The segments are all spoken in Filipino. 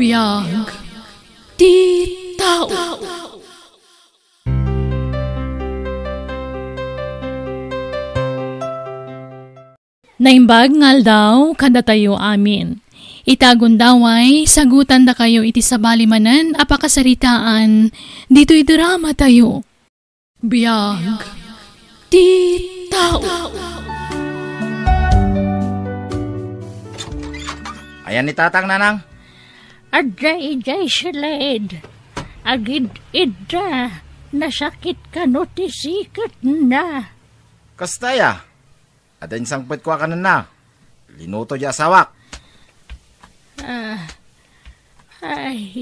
biyag ti tao. Naimbag ngal daw kada tayo amin. Itagon daway, sagutan da kayo iti sabalimanan apakasaritaan, dito idrama tayo. Biyag, ti tao. Ayan ni Tatang Nanang. Aday, jay silid. Agid-id Nasakit ka no ti na. Kastaya, adain sangpit ko ka na na. Linuto di asawak. Ah, ay,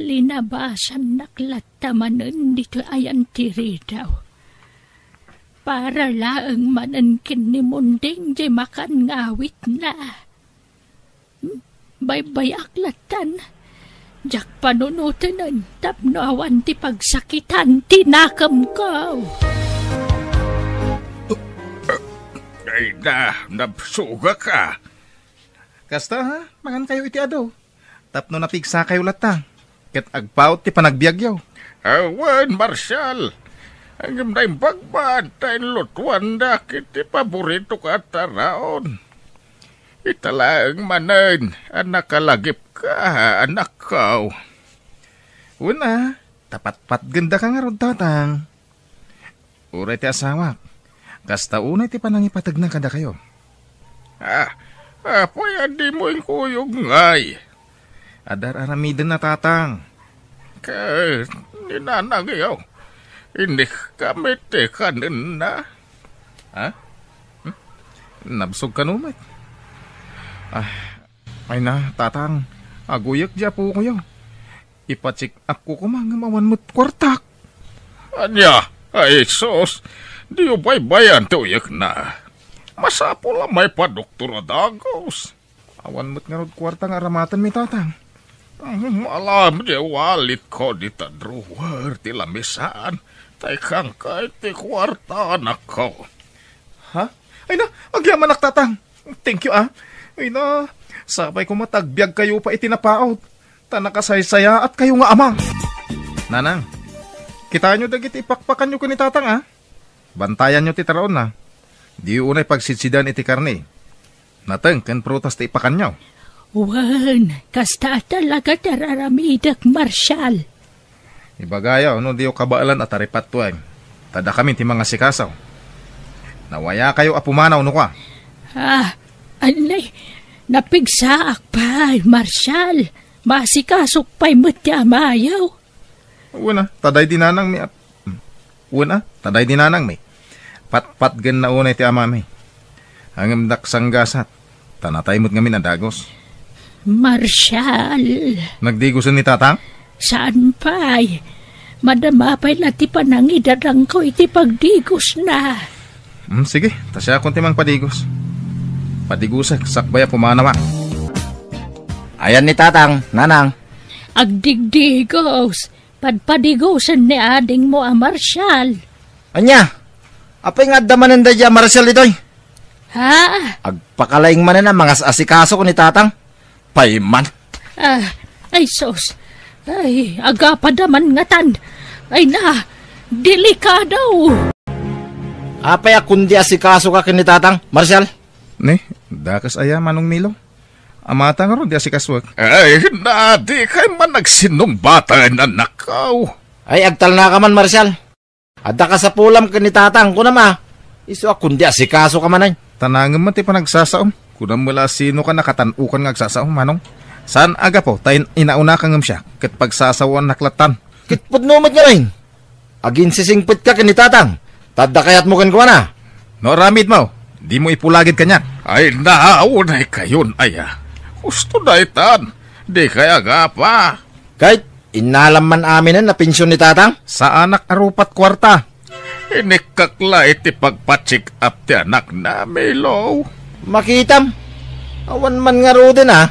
linabasan naklat tamanon dito ayan tiri daw. Para laang manan kinimunding di makan ngawit na baybay aklatan. Jak panunutan ang tapnawan ti pagsakitan tinakam ka. Ay na, napsuga ka. Kasta ha, mangan kayo iti ado. Tapno napigsa kayo lata. Ket agpaut ti panagbiagyaw. Awan, ah, Marshal. Ang imdayim pagbaat, tayong lutwanda, kiti paborito ka taraon. Italang manan, anak kalagip ka, anak kaw. Una, tapat-pat ganda ka nga tatang. Uray ti asawa, kasta unay ti panangipatag na kada kayo. Ah, apoy adi mo yung kuyog ngay. Adar aramida na tatang. Kaya, ninanagayaw. Oh. Hindi kami tekanin na. Ha? Ah? Hmm? Nabsog ka numat. Ah, ay na, tatang. Aguyak dya po kayo. Ipacheck up kumang mawan mo't kwartak. Anya, ay sos, di ubay bayan tuyak na. Masapo lang may pa doktora dagos. Awan mo't ngarod kwarta nga ramatan mi tatang. Malam di walit ko di tadruwer ti lamisan. Tay kang kay ti kwarta anak ko. Ha? Ay na, agyaman nak tatang. Thank you ah. Ay na, sabay ko matagbyag kayo pa itinapaot. Tanakasaysaya at kayo nga ama. Nanang, kita nyo dagit ipakpakan nyo ko ni tatang ha. Ah. Bantayan nyo titaraon na. Ah. Di unay pagsitsidaan iti karne. Nateng, ken prutas ti ipakan nyo. Wan, kasta talaga tararamidak marsyal. Ibagayaw, no diyo kabaalan at aripatuan. Tada kami ti mga sikasaw. Nawaya kayo apumanaw no ka. Ah, Anay, napigsaak pa, Marshal. Masikasok pa'y mati amayaw. Una, taday dinanang may... Una, taday dinanang may. Patpat gan na unay ti ama may. Ang amdak sanggasat, tanatay mo't ngamin dagos. Marshal. Nagdigusan ni tatang? Saan pa'y? Madama pa'y lati panangidadang ko iti pagdigos na. Mm, sige, tasya akong timang padigos. Patigusak sakbaya ma. Ayan ni tatang, nanang. Agdigdigos, padpadigusan ni ading mo a ah, Marshal. Anya, apay nga damanan da ya Marshal itoy. Ha? Agpakalaing man na mga asikaso ko ni tatang. Payman. Ah, ay sos. Ay, agapadaman nga tan. Ay na, delikado. Apay akundi asikaso ka kini tatang, Marshal. Ni, Dakas aya manong Milo. Amata nga ron di si kaswak. Ay, na kay man nagsinong bata na nakaw. Ay, agtal na ka man, Marshal. Ada ka sa pulam ka ni tatang ko na ma. Iso akong di si ka man ay. Tanangin man ti panagsasaom. Kunang mula sino ka nakatanukan nga agsasaom, manong. San aga po, tayin inauna ngam siya, kat pagsasawan naklatan. Kitpod pudnumat nga rin. Agin sisingpit ka ni tatang. Tadda kayat mo kan ko na. No, ramid mo. Di mo ipulagid kanya. Ay naunay kayon aya. Gusto na itan. Di kaya nga pa. Kahit inalam man amin na pensyon ni tatang? Sa anak arupat kwarta. Inikakla iti pagpatsik up ti anak na, Milo. Makitam. Awan man nga ro din ha. Ah.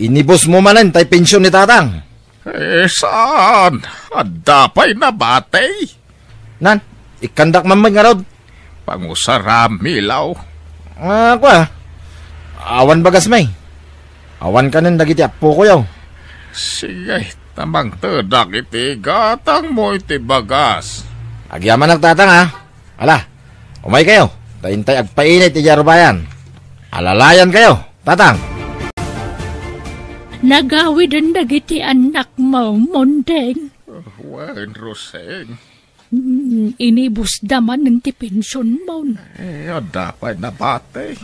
Inibos mo manan tay pensyon ni tatang. Eh, saan? Adapay na batay. Nan, ikandak man man rod. Pangusarap, milaw. Ah, kwa. Awan bagas may. Awan ka nun dagiti apo ko yaw. Sige, tamang tedak iti gatang mo iti bagas. Agyaman tatang ha. Ala, umay kayo. Tayintay agpainit iti jarubayan. Alalayan kayo, tatang. Nagawid ang dagiti anak mo, Mondeng. Oh, Wen, Roseng. Inibus daman ng tipensyon mo. Eh, dapat na bate.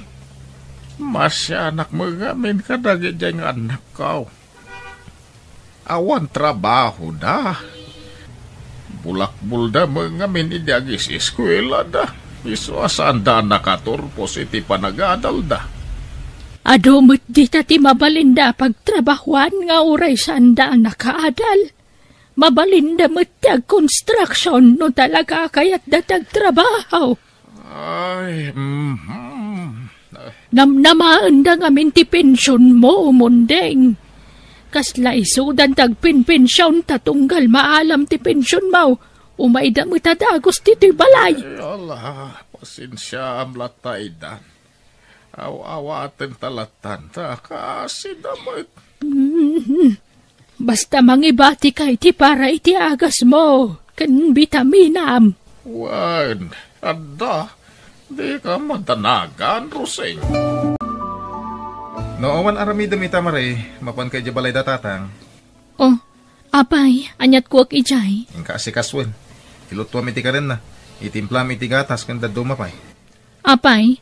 Masya anak mo gamin ka dagi dyan anak ko. Awan trabaho na. Bulak-bul da mga min idagis eskwela da. Iso asaan da nakaturpo si ti panagadal da. Adumot di ta ti mabalinda pagtrabahuan nga oray saan ang nakaadal. Mabalinda matag construction no talaga kaya't datag trabaho. Ay, mm-hmm. Namnamaan da nga minti pensyon mo, mundeng. Kasla isudan tagpinpensyon tatunggal maalam ti pensyon mo. Umay da matadagos ti balay. Ay, Allah, pasensya am latay da. Aw-awatin talatan ta kasi damay. Mm-hmm. Basta mangibati ka iti para iti agas mo, kan bitaminam. Wan, adda, di ka matanagan, Roseng. Nooman aramida mi tamare, mapan kay balay datatang. Oh, apay, anyat kuwak ijay. Ingka si kaswen, ilutwa mi ti karen na, itimpla mi gatas kanda dumapay. Apay,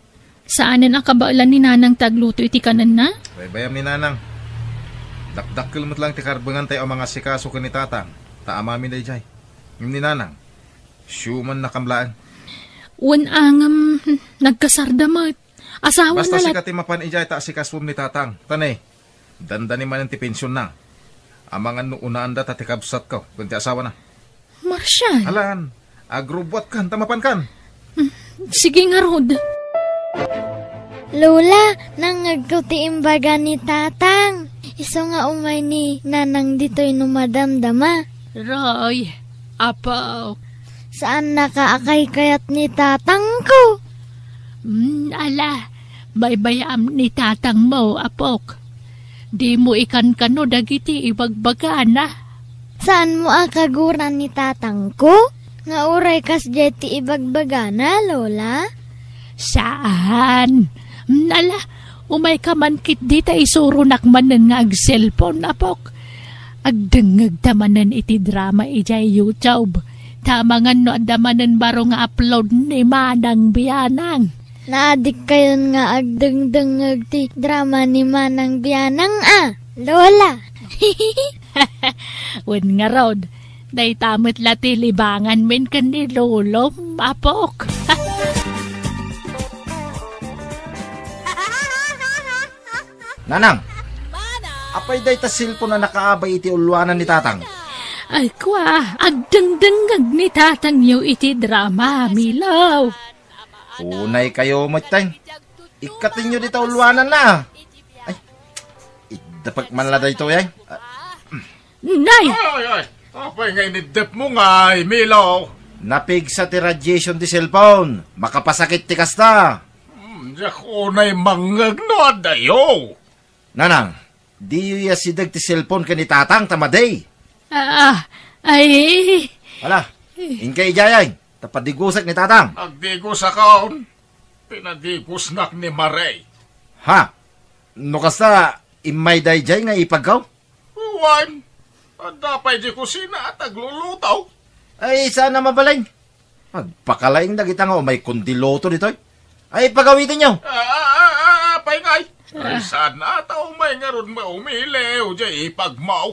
saanan akabalan ni nanang tagluto iti kanan na? Baybayam ni nanang, Dakdak kilomit lang ti karbangan tayo ang mga sikaso kanitatang. Taamami na ijay. Ni nanang. Siyuman na kamlaan. angam, nagkasardamat. Asawa Basta na Basta si mapan ijay ta si kaswam ni tatang. Tanay, dandani man ang tipensyon na. Amangan ano unaan da tatikabsat ko. Kunti asawa na. Marsyal. Alan, agrobot kan, tamapan kan. Hmm, sige nga, Rod. Lola, nangagkutiimbaga ni tatang. Isa nga umay ni nanang dito'y numadamdama. Roy, apo. Saan nakaakay kayat ni tatang ko? Mm, ala, may bayam ni tatang mo, apok. Di mo ikan kano dagiti ibagbagaan na. Ah. Saan mo akaguran ni tatang ko? Nga uray kas jeti ibagbaga na, ah, Lola? Saan? Nala, mm, umay ka man kit di ta isuro nakmanan nga ag cellphone napok. Agdengag tamanan iti drama ijay YouTube. Tamangan no andamanan baro nga upload ni Manang Bianang. Naadik kayon nga agdengdengag ti drama ni Manang Bianang ah, Lola. Wen nga rod, day tamit ti libangan men kan ni Lolo, apok. Nanang, apay day ta cellphone na nakaabay iti ulwanan ni tatang. Ay kwa, agdangdangag ni tatang niyo iti drama, milaw. Unay kayo, matang. Ikatin nyo dito ulwanan na. Ay, idapag man la yay. Nay! Ay, ay, apay nga inidep mo nga, milaw. Napig sa ti radiation di cellphone. Makapasakit ti kasta. Hmm, Jack, unay mangagnod, dayo. Nanang, di ya si dagti cellphone ka ni tatang tamaday. Ah, ah ay. Hala, inkay jayay, tapadigusak ni tatang. Nagdigus ako, pinadigusnak ni Maray. Ha? No kasta, imay dayjay nga ipagkaw? Uwan, dapay di kusina at aglulutaw. Ay, sana mabalay. Magpakalaing dagita nga o oh, may kundiloto dito. Ay, pagawitin niyo. Ah, ah, ah, ah, paingay. Ay ah. na tao may ngaron maumilew jay ipagmaw.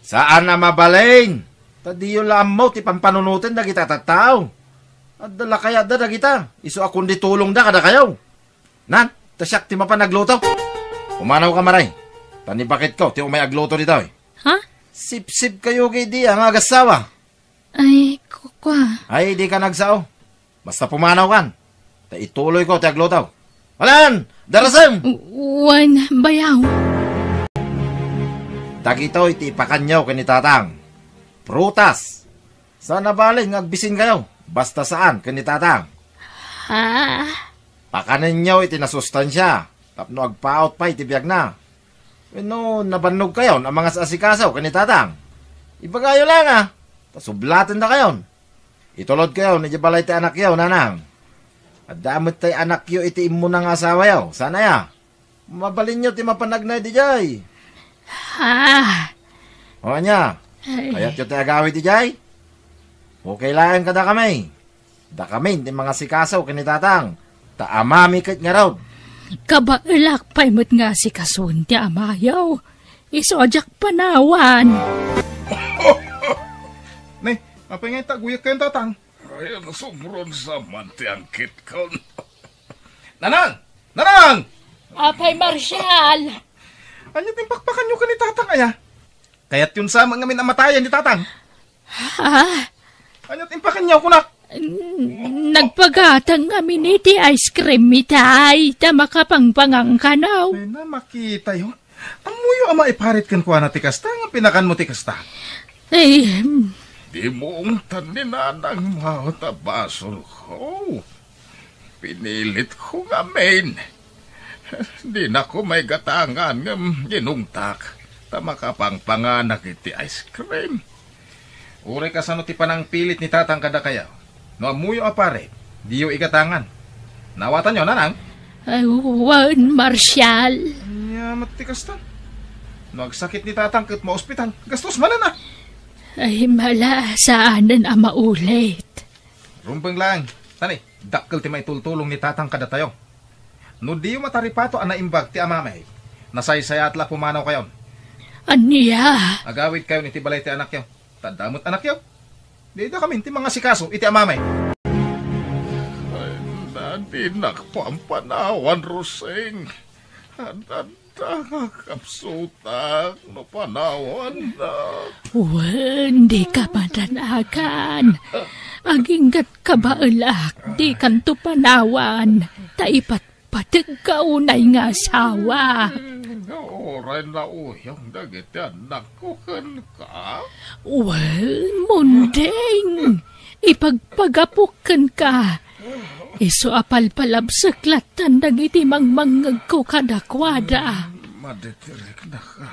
Saan na mabaling? Tadiyo lamaw ti pampanunutin da kita tataw. At dala kaya da da kita. Iso akong ditulong da kada kayaw. Nan, tasyak ti mapanaglotaw. Umanaw ka maray. Tani bakit ko, ti umay agloto dito eh. Ha? Sip-sip kayo kay di ang ah, agasawa. Ay, kukwa. Ay, di ka nagsaw. Basta pumanaw kan. Ta ituloy ko ti aglotaw. Alan! Darasam! Wan, bayaw. Takito iti ipakanyo kani tatang. Prutas! Sana bali agbisin kayo. Basta saan kani Ha? Pakanin nyo iti nasustansya. Tapno agpaot pa iti biyag na. Weno, nabannog kayo ang mga asikasaw kani tatang. Ibagayo lang ah. Tasublatin na kayon. Itulod kayo, ni Jabalay ti anak kayo, nanang. Adamot tay anak yo iti immo ng asawa yo. Sana ya. Mabalin yo ti mapanagnay di jay. Ah. O anya. Kayat yo ti agawi di jay. Okay lang kada kami. Da kami ti mga sikasaw kini tatang. amami kat nga raw. Kabailak pa'y mat nga si kasun ti amayaw. Isojak panawan. Nay, apay nga taguyak kayo tatang. Dahil sumron sa mantiangkit ko. Nanang! Nanang! Apay Marshal! Ano din nyo ka ni Tatang aya? Kaya't yun sa mga minamatayan ni Tatang. Ha? Ano timpakan niya kunak? Nagpagatang kami ni ice cream mi tay. Tama ka pangang kanaw. Ay na makita yun. Ang muyo ama iparit kan kuha na ti kasta. Ang pinakan mo ti kasta. Ay, eh, Di moong taninan ang mahota basol ko. Pinilit ko nga main. Di na ko may gatangan ng ginungtak. Tama ka pang panganak iti ice cream. Ure ka sa ti panang pilit ni tatang kada kaya. No amuyo apare, diyo ikatangan. Nawatan nyo nanang? Ay, Juan Marshal. Ya, matikas ta. No, ni tatang kat maospitan. Gastos man na na. Ay, mala, saanan ang maulit. Rumpeng lang. Tani, dakkel ti may tultulong ni tatang kada tayo. No di mataripato ang naimbag ti amamay. Nasaysaya at la pumanaw kayon. Aniya? Agawid kayo ni ti balay ti anak yo. Tadamot anak yo. Dito kami ti mga sikaso iti amamay. Ay, nadinak po Ruseng. panawan, kakapsutak na panawan na. Well, hindi ka patanakan. Agingat ka ba, alak? Di kanto panawan. Taipat patag ka unay nga asawa. Oray na uyang dagiti anak ko ka. Well, mundeng. Ipagpagapukan ka. Iso apalpalab sa klatan dagiti mangmangag ko kada kwada. Madikirik na ka.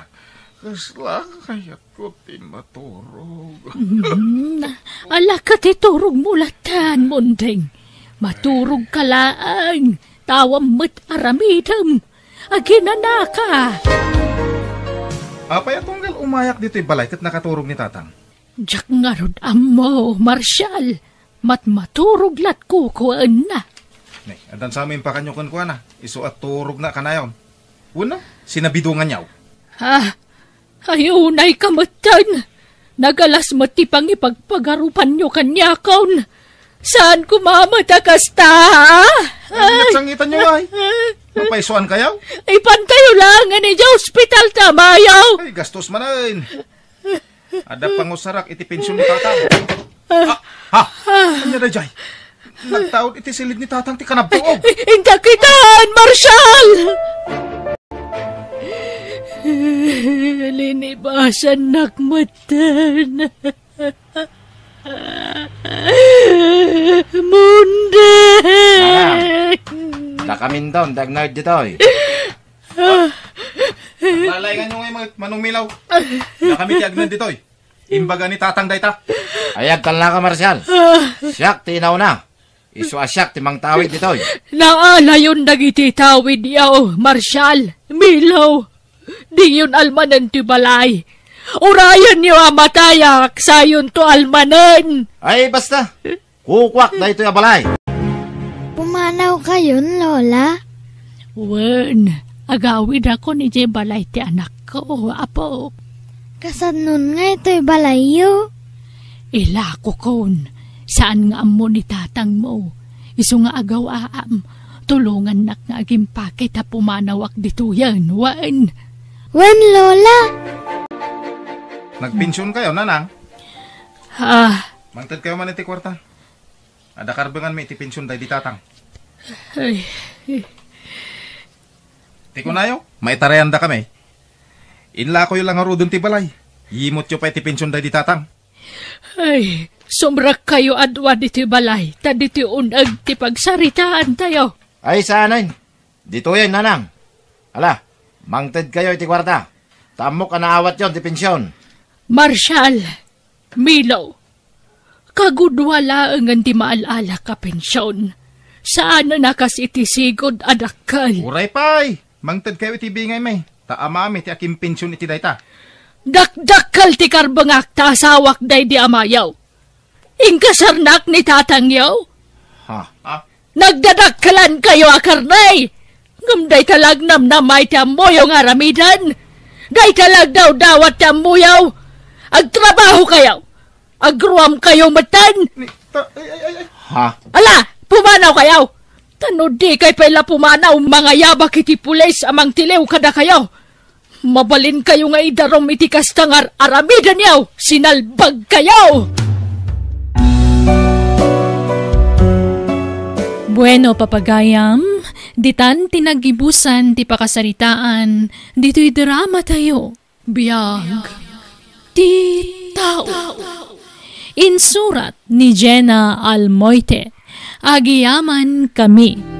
Kasla kaya ko timaturog. mm, ala ka titurog mulatan, munding. Maturog ka laang. Tawam mat aramidam. Agina na ka. Apay atunggal umayak dito'y balay kat nakaturog ni tatang. Jack nga rod amo, Marshal matmaturog lat kukuan na. Nay, adan sa amin pa kanyo kun na. Iso at turog na kanayon. Una, sinabidungan niyaw. Ha? Ayunay kamatan. Nagalas matipang ipagpagarupan nyo kanya kaun. Saan kumamata kasta, ha? Ay, sangitan nyo ay. Mapaisuan kayo? Ipan kayo lang. Ano di hospital tamayaw. Ay, gastos man Ada pangusarak iti pensyon ni tatang. Ha? Ha? Ano na, Jai? Nagtaon iti silid ni tatang ti kanabtuog. Inta kitaan, Marshal! Linibasan nakmatan. Munde! Nakamin daw, dagnard dito eh. Lalay ah. ka nyo ngayon, manumilaw. Nakamit yagnan dito eh. Imbaga ni tatang dayta. Ayag tala ka, Marcial. Siyak, tinaw na. Isu asyak, timang tawid dito. Naala yun nagititawid yaw, oh, Marshal, Milaw. Di yun almanan ti balay. Urayan niyo amatayak, sayon to almanan. Ay, basta. Kukwak na ito balay. Pumanaw kayo, Lola? Wen, agawid ako ni Jebalay ti anak ko, apo. Kasanon nga ito'y balayo. Ilako kon, saan nga mo ni tatang mo? Isu nga agaw aam, tulungan nak nga agimpake ha pumanawak dito yan, wan. Wan, Lola! Nagpensyon kayo, nanang? Ah. Mangtad kayo man iti kwarta. Adakarbangan may itipensyon tayo di tatang. Ay. Tiko na yo, may tarayan da kami. Inla ko yung langaro dun ti balay. Imot yo pa iti pensyon day di tatang. Ay, sumrak kayo adwa ti balay. Ta dito unag ti pagsaritaan tayo. Ay, sanay. Dito yan, nanang. Ala, mangted kayo iti kwarta. Tamo ka naawat yon ti pensyon. Marshal, Milo, kagudwala ang hindi maalala ka pensyon. Saan na nakas iti sigod adakkan? Uray pay! Mangtad kayo iti bingay may. Ta amami ti akin pensyon iti dayta. Dakdakkal ti karbangak ta asawak day di amayaw. Ingkasarnak ni tatangyaw. Ha? ha? Nagdadakkalan kayo akarnay. Ngamday talag namnamay ti amoyo nga ramidan. Day talag daw dawat ti amuyaw. Agtrabaho kayo. Agruam kayo matan. Ta- ay, ay, ay. Ha? Ala, pumanaw kayo. Tano di kay pala pumanaw mga yabak iti pulis amang tilew kada kayo. Mabalin kayo nga idarom iti kastangar aramidan niyaw, sinalbag kayaw! Bueno, papagayam, ditan tinagibusan ti pakasaritaan, dito'y drama tayo. Biyag, ti tao. Insurat ni Jenna Almoite, agiyaman kami.